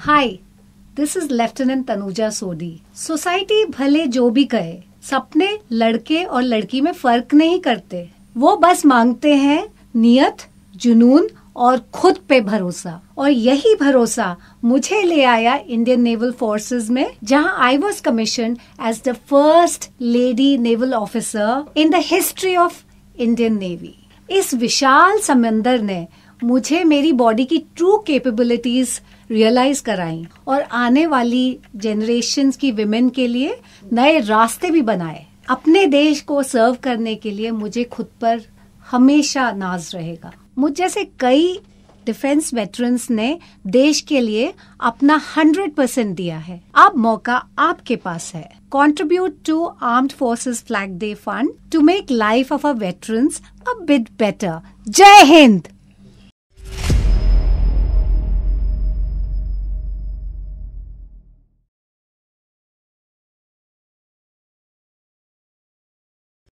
hi this is lieutenant Tanuja Sodhi society भले जो भी कहे सपने लड़के और लड़की में फर्क नहीं करते वो बस मांगते हैं नियत जुनून और खुद पे भरोसा और यही भरोसा मुझे ले आया इंडियन नेवल फोर्सेस में जहां I was commission as the first lady naval officer in the history of Indian navy इस विशाल समंदर ने मुझे मेरी बॉडी की ट्रू केपेबिलिटीज रियलाइज कराई और आने वाली जनरेशन की विमेन के लिए नए रास्ते भी बनाए अपने देश को सर्व करने के लिए मुझे खुद पर हमेशा नाज रहेगा मुझ जैसे कई डिफेंस वेटरन्स ने देश के लिए अपना हंड्रेड परसेंट दिया है अब मौका आपके पास है contribute to armed forces flag day fund to make life of a veterans a bit better जय हिंद